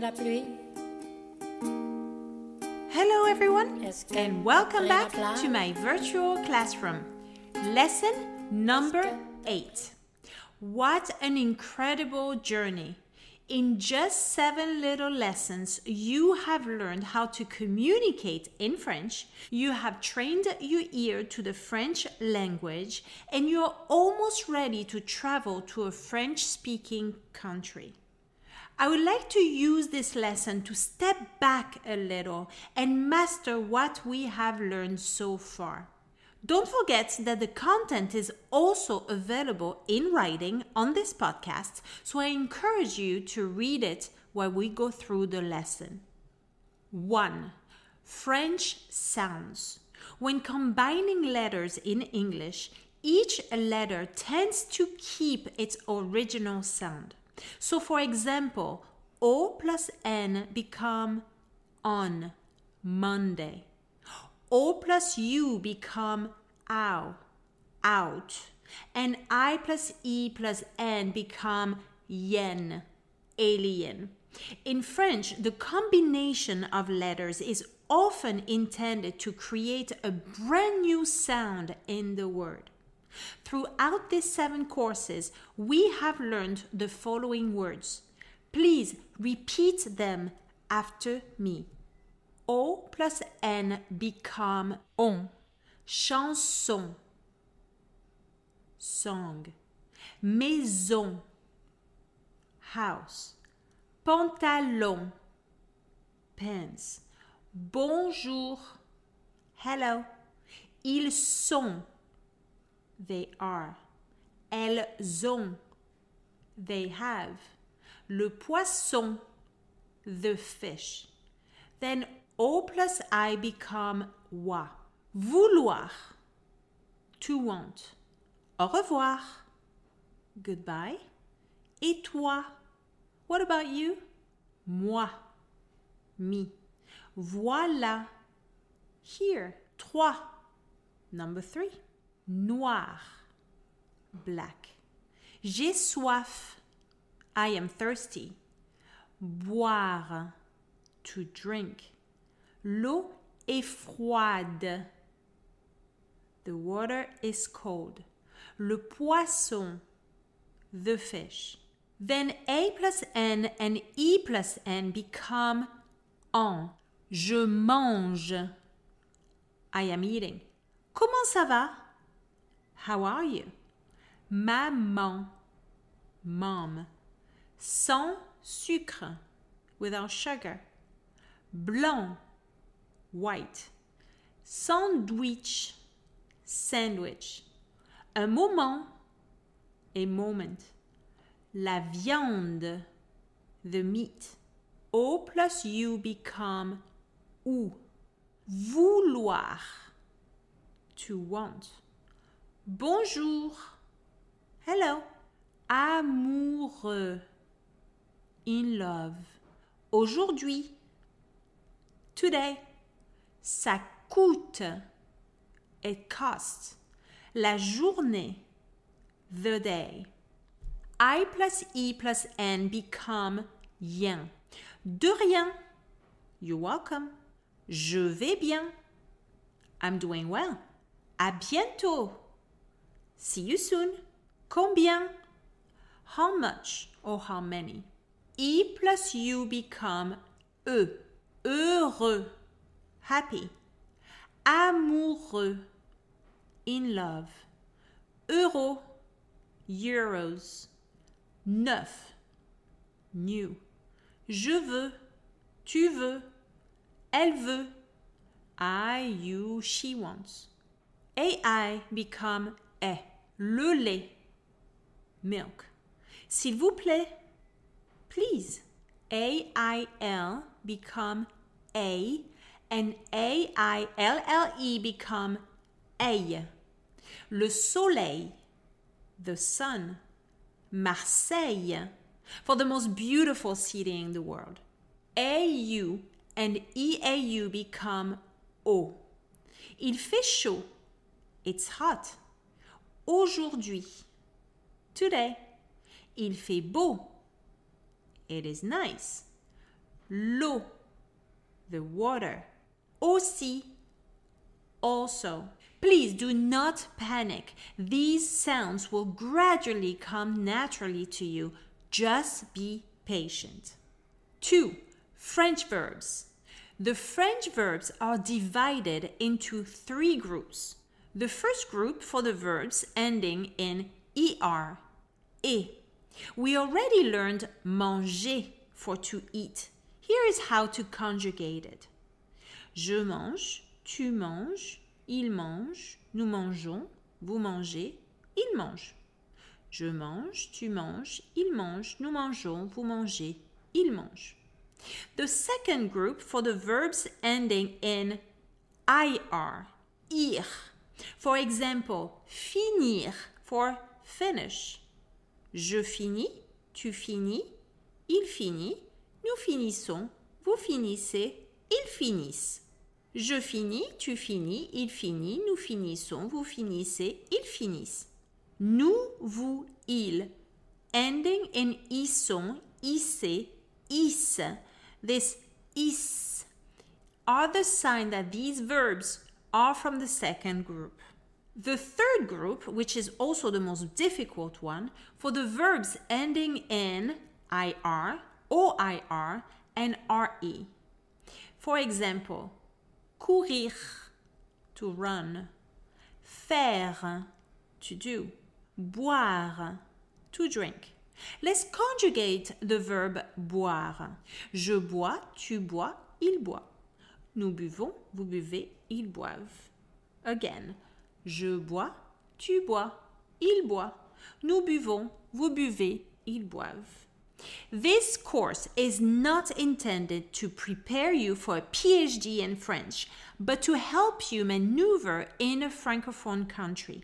la pluie. Hello everyone and welcome back to my virtual classroom. Lesson number 8. What an incredible journey. In just seven little lessons, you have learned how to communicate in French, you have trained your ear to the French language, and you're almost ready to travel to a French speaking country. I would like to use this lesson to step back a little and master what we have learned so far. Don't forget that the content is also available in writing on this podcast, so I encourage you to read it while we go through the lesson. 1. French sounds. When combining letters in English, each letter tends to keep its original sound. So for example, O plus N become on Monday. O plus U become ow, out. And I plus E plus N become yen, alien. In French, the combination of letters is often intended to create a brand new sound in the word. Throughout these seven courses, we have learned the following words. Please repeat them after me. O plus N become on. Chanson. Song. Maison. House. Pantalon. Pants. Bonjour. Hello. Ils sont. they are. Elles ont, they have. Le poisson, the fish. Then O plus I become wa. Vouloir, to want. Au revoir, goodbye. Et toi, what about you? Moi, me. Voilà, here. Trois, number three noir, black. J'ai soif, I am thirsty. Boire, to drink. L'eau est froide, the water is cold. Le poisson, the fish. Then A plus N and E plus N become en. Je mange. I am eating. Comment ça va? How are you? Maman. Mom. Sans sucre. Without sugar. Blanc. White. Sandwich. Sandwich. Un moment. A moment. La viande. The meat. O plus you become ou. Vouloir. To want. Bonjour. Hello. Amoureux. In love. Aujourd'hui. Today. Ça coûte. It costs. La journée. The day. I plus E plus N become yen. De rien. You're welcome. Je vais bien. I'm doing well. À bientôt. See you soon. Combien? How much or how many? E plus U become E. Heureux. Happy. Amoureux. In love. Euro. Euros. Neuf. New. Je veux. Tu veux. Elle veut. I, you, she wants. AI become est le lait, milk. S'il vous plaît, please. A-I-L become A and A-I-L-L-E become A. Le soleil, the sun. Marseille, for the most beautiful city in the world. AU and EAU become O. Il fait chaud. It's hot aujourd'hui. Today. Il fait beau. It is nice. L'eau. The water. Aussi. Also. Please do not panic. These sounds will gradually come naturally to you. Just be patient. 2. French verbs. The French verbs are divided into three groups the first group for the verbs ending in er, e, We already learned manger for to eat. Here is how to conjugate it. Je mange, tu manges, il mange, nous mangeons, vous mangez, il mange. Je mange, tu manges, il mange, nous mangeons, vous mangez, il mange. The second group for the verbs ending in ir, ir, For example, finir for finish. Je finis, tu finis, il finit, nous finissons, vous finissez, ils finissent. Je finis, tu finis, il finit, nous finissons, vous finissez, ils finissent. Nous, vous, ils. Ending in ison, sont is. This is are the sign that these verbs are from the second group. The third group, which is also the most difficult one, for the verbs ending in IR, OIR, and RE. For example, courir, to run, faire, to do, boire, to drink. Let's conjugate the verb boire. Je bois, tu bois, il boit. Nous buvons, vous buvez, ils boivent. Again, je bois, tu bois, il boit. Nous buvons, vous buvez, ils boivent. This course is not intended to prepare you for a PhD in French, but to help you maneuver in a francophone country.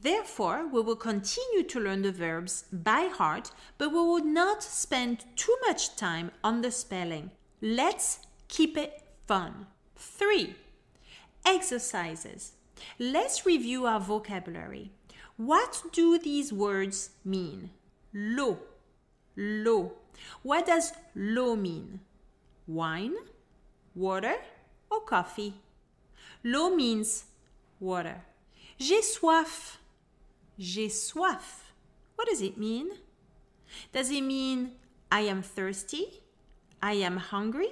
Therefore, we will continue to learn the verbs by heart, but we will not spend too much time on the spelling. Let's keep it fun. 3 exercises. Let's review our vocabulary. What do these words mean? Lo, lo. What does lo mean? Wine, water, or coffee? Lo means water. J'ai soif, j'ai soif. What does it mean? Does it mean I am thirsty, I am hungry,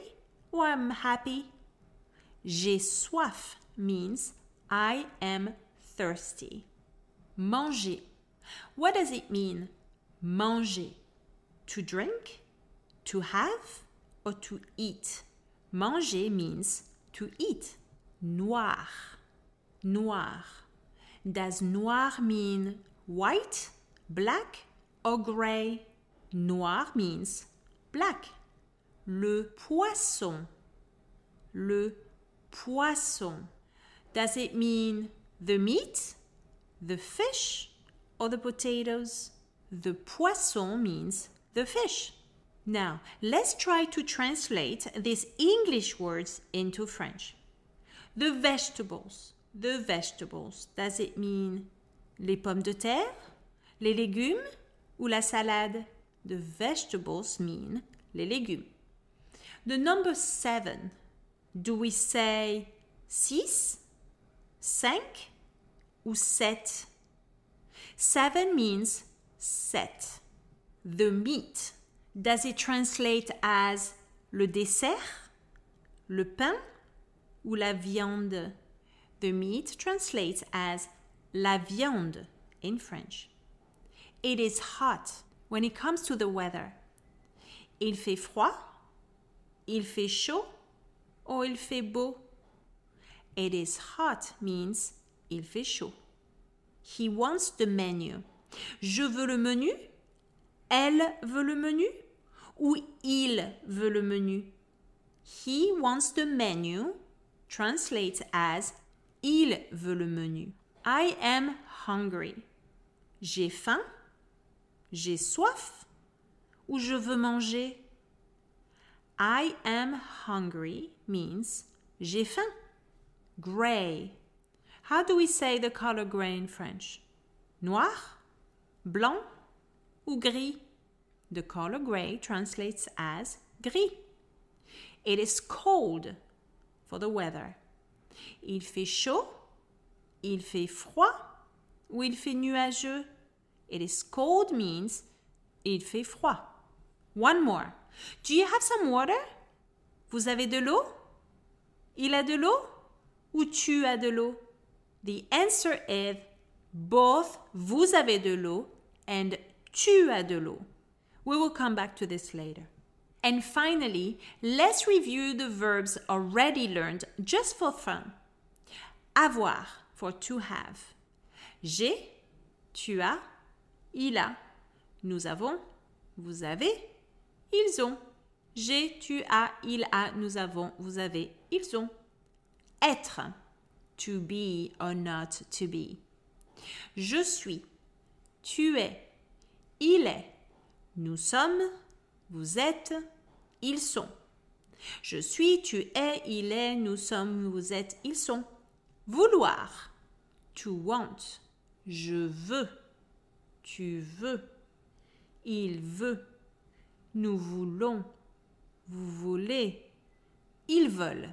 or I'm happy? J'ai soif means I am thirsty. Manger. What does it mean? Manger. To drink, to have, or to eat. Manger means to eat. Noir. Noir. Does noir mean white, black, or gray? Noir means black. Le poisson. Le poisson. Does it mean the meat, the fish, or the potatoes? The poisson means the fish. Now, let's try to translate these English words into French. The vegetables. The vegetables. Does it mean les pommes de terre, les légumes ou la salade? The vegetables mean les légumes. The number seven. Do we say six 5 ou 7. Seven means set. The meat. Does it translate as le dessert, le pain ou la viande? The meat translates as la viande in French. It is hot when it comes to the weather. Il fait froid, il fait chaud ou il fait beau? It is hot means il fait chaud. He wants the menu. Je veux le menu. Elle veut le menu. Ou il veut le menu. He wants the menu translates as il veut le menu. I am hungry. J'ai faim. J'ai soif. Ou je veux manger. I am hungry means j'ai faim. Gray. How do we say the color gray in French? Noir, blanc ou gris? The color gray translates as gris. It is cold for the weather. Il fait chaud, il fait froid ou il fait nuageux. It is cold means il fait froid. One more. Do you have some water? Vous avez de l'eau? Il a de l'eau? ou tu as de l'eau? The answer is both vous avez de l'eau and tu as de l'eau. We will come back to this later. And finally, let's review the verbs already learned just for fun. Avoir for to have. J'ai, tu as, il a. Nous avons, vous avez, ils ont. J'ai, tu as, il a, nous avons, vous avez, ils ont être. To be or not to be. Je suis. Tu es. Il est. Nous sommes. Vous êtes. Ils sont. Je suis, tu es, il est, nous sommes, vous êtes, ils sont. Vouloir. To want. Je veux. Tu veux. Il veut. Nous voulons. Vous voulez. Ils veulent.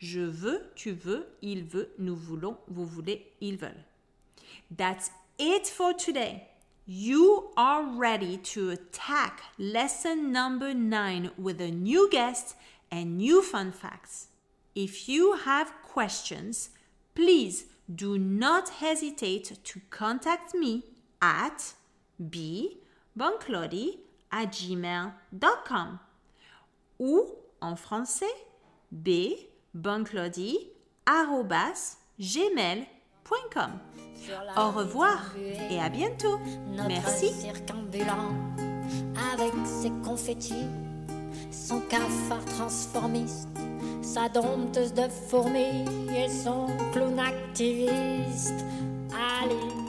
Je veux, tu veux, il veut, nous voulons, vous voulez, ils veulent. That's it for today. You are ready to attack lesson number nine with a new guest and new fun facts. If you have questions, please do not hesitate to contact me at bbanclody at gmail.com ou en français b gmail.com Au revoir et à bientôt. Merci. avec ses confettis, son cafard transformiste, sa dompteuse de fourmis et son clown activiste. Allez.